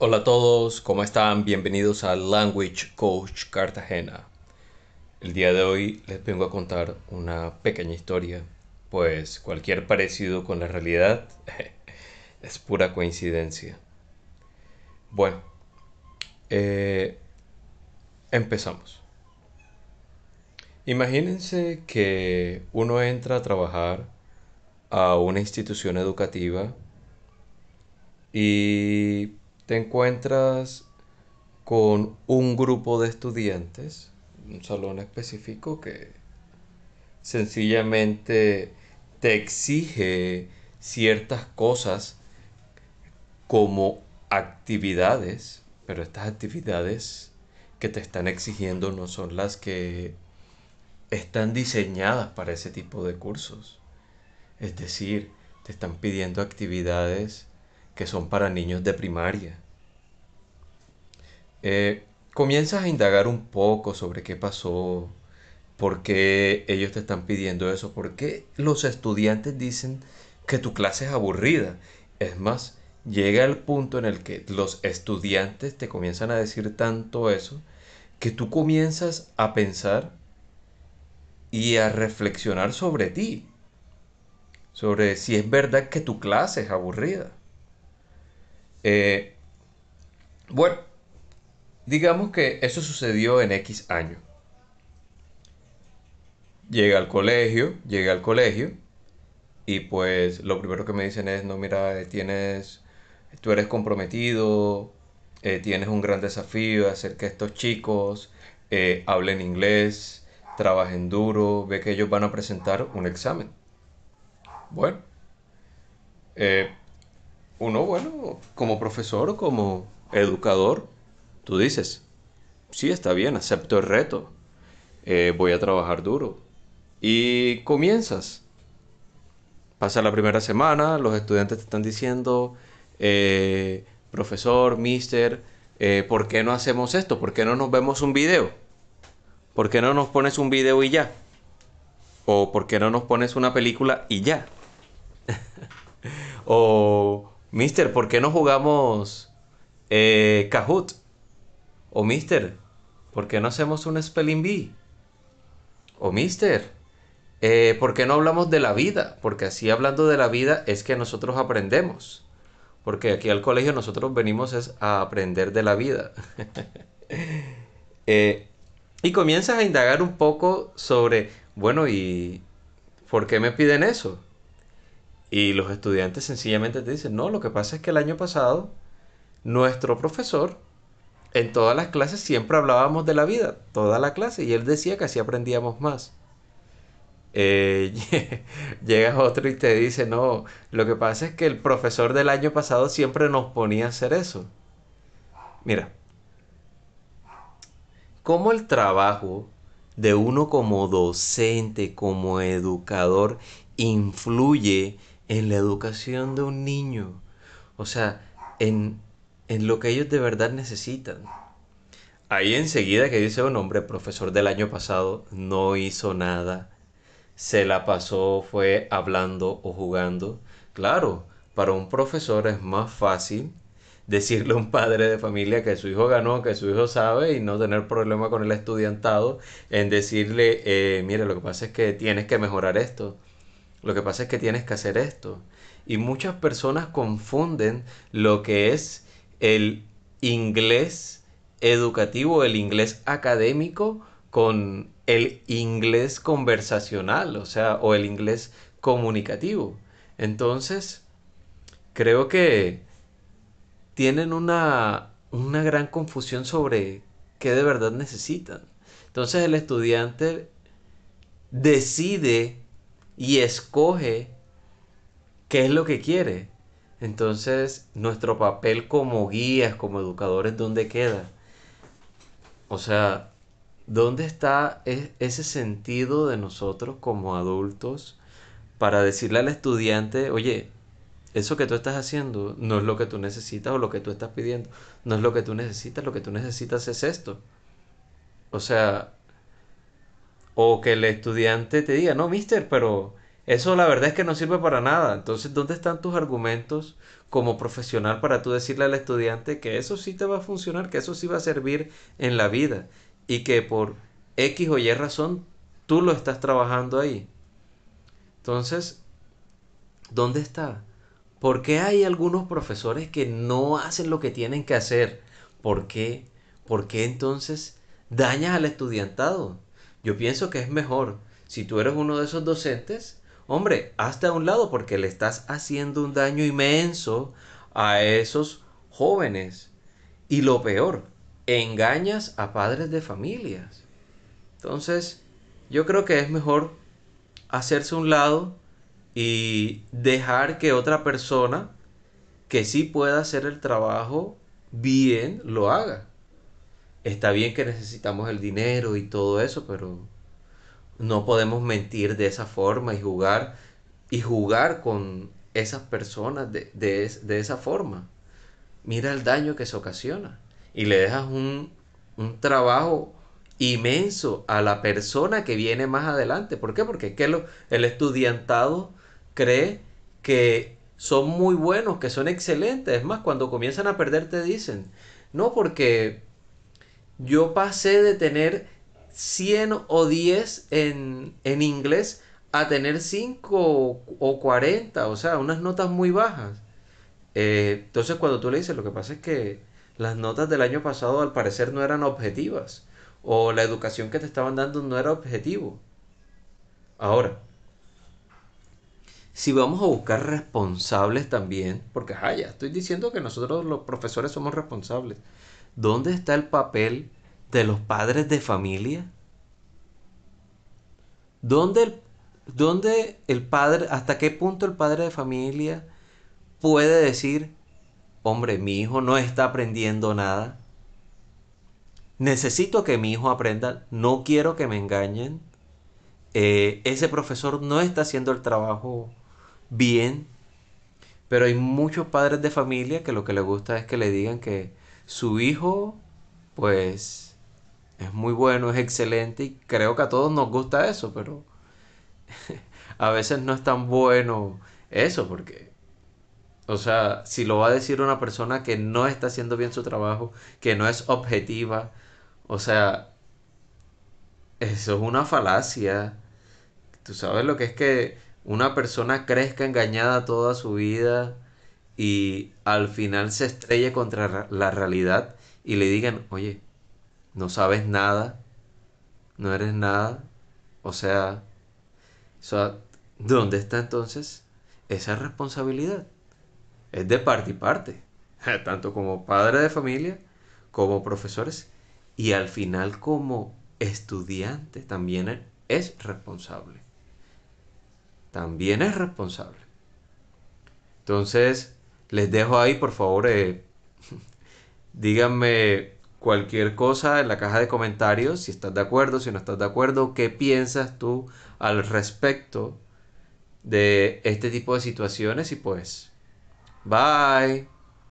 Hola a todos, ¿cómo están? Bienvenidos a Language Coach Cartagena. El día de hoy les vengo a contar una pequeña historia, pues cualquier parecido con la realidad es pura coincidencia. Bueno, eh, empezamos. Imagínense que uno entra a trabajar a una institución educativa y te encuentras con un grupo de estudiantes, un salón específico que sencillamente te exige ciertas cosas como actividades, pero estas actividades que te están exigiendo no son las que están diseñadas para ese tipo de cursos. Es decir, te están pidiendo actividades que son para niños de primaria eh, comienzas a indagar un poco sobre qué pasó, por qué ellos te están pidiendo eso, por qué los estudiantes dicen que tu clase es aburrida. Es más, llega el punto en el que los estudiantes te comienzan a decir tanto eso que tú comienzas a pensar y a reflexionar sobre ti, sobre si es verdad que tu clase es aburrida. Eh, bueno, Digamos que eso sucedió en X año. Llega al colegio, llega al colegio y pues lo primero que me dicen es, no, mira, eh, tienes, tú eres comprometido, eh, tienes un gran desafío de hacer que estos chicos eh, hablen inglés, trabajen duro, ve que ellos van a presentar un examen. Bueno, uno, bueno, como profesor, como educador, tú dices, sí, está bien, acepto el reto, eh, voy a trabajar duro. Y comienzas. Pasa la primera semana, los estudiantes te están diciendo, eh, profesor, mister, eh, ¿por qué no hacemos esto? ¿Por qué no nos vemos un video? ¿Por qué no nos pones un video y ya? ¿O por qué no nos pones una película y ya? o, mister, ¿por qué no jugamos Kahoot? O mister, ¿por qué no hacemos un spelling bee? O mister, eh, ¿por qué no hablamos de la vida? Porque así hablando de la vida es que nosotros aprendemos. Porque aquí al colegio nosotros venimos es a aprender de la vida. Eh, y comienzas a indagar un poco sobre, bueno, ¿y por qué me piden eso? Y los estudiantes sencillamente te dicen, no, lo que pasa es que el año pasado nuestro profesor en todas las clases siempre hablábamos de la vida, toda la clase, y él decía que así aprendíamos más. Eh, llegas otro y te dice, no, lo que pasa es que el profesor del año pasado siempre nos ponía a hacer eso. Mira, ¿cómo el trabajo de uno como docente, como educador, influye en la educación de un niño? O sea, en, en lo que ellos de verdad necesitan. Ahí enseguida que dice un hombre, profesor del año pasado, no hizo nada, se la pasó, fue hablando o jugando. Claro, para un profesor es más fácil decirle a un padre de familia que su hijo ganó, que su hijo sabe y no tener problema con el estudiantado en decirle, eh, mire, lo que pasa es que tienes que mejorar esto, lo que pasa es que tienes que hacer esto. Y muchas personas confunden lo que es el inglés educativo, el inglés académico con el inglés conversacional, o sea, o el inglés comunicativo. Entonces, creo que tienen una, una gran confusión sobre qué de verdad necesitan. Entonces el estudiante decide y escoge qué es lo que quiere. Entonces, nuestro papel como guías, como educadores, ¿dónde queda? O sea, ¿dónde está ese sentido de nosotros como adultos para decirle al estudiante, oye, eso que tú estás haciendo no es lo que tú necesitas o lo que tú estás pidiendo, no es lo que tú necesitas, lo que tú necesitas es esto. O sea, o que el estudiante te diga, no, mister, pero eso la verdad es que no sirve para nada. Entonces, ¿dónde están tus argumentos como profesional para tú decirle al estudiante que eso sí te va a funcionar, que eso sí va a servir en la vida y que por X o Y razón tú lo estás trabajando ahí? Entonces, ¿dónde está? ¿Por qué hay algunos profesores que no hacen lo que tienen que hacer? ¿Por qué? ¿Por qué entonces dañas al estudiantado? Yo pienso que es mejor, si tú eres uno de esos docentes, hombre, hazte a un lado porque le estás haciendo un daño inmenso a esos jóvenes. Y lo peor, engañas a padres de familias. Entonces, yo creo que es mejor hacerse un lado y dejar que otra persona que sí pueda hacer el trabajo bien lo haga. Está bien que necesitamos el dinero y todo eso, pero no podemos mentir de esa forma y jugar y jugar con esas personas de, esa forma. Mira el daño que se ocasiona y le dejas un, trabajo inmenso a la persona que viene más adelante. ¿Por qué? Porque que el estudiantado cree que son muy buenos, que son excelentes. Es más, cuando comienzan a perder te dicen, no, porque yo pasé de tener 100 o 10 en, en inglés a tener 5 o 40, o sea, unas notas muy bajas. Eh, entonces cuando tú le dices, lo que pasa es que las notas del año pasado al parecer no eran objetivas, o la educación que te estaban dando no era objetivo. Ahora, si vamos a buscar responsables también, porque ay, ya estoy diciendo que nosotros los profesores somos responsables, ¿dónde está el papel de los padres de familia? ¿Dónde dónde el padre, hasta qué punto el padre de familia puede decir, hombre, mi hijo no está aprendiendo nada? Necesito que mi hijo aprenda, no quiero que me engañen. Eh, ese profesor no está haciendo el trabajo bien, pero hay muchos padres de familia que lo que les gusta es que le digan que su hijo, pues, es muy bueno, es excelente y creo que a todos nos gusta eso, pero a veces no es tan bueno eso porque, o sea, si lo va a decir una persona que no está haciendo bien su trabajo, que no es objetiva, o sea, eso es una falacia. Tú sabes lo que es que una persona crezca engañada toda su vida y al final se estrelle contra la realidad y le digan, oye, no sabes nada, no eres nada, o sea, ¿dónde está entonces esa responsabilidad? Es de parte y parte, tanto como padre de familia, como profesores y al final como estudiante también e-, es responsable. También es responsable. Entonces, les dejo ahí, por favor, eh, díganme cualquier cosa en la caja de comentarios, si estás de acuerdo, si no estás de acuerdo, qué piensas tú al respecto de este tipo de situaciones y pues, bye.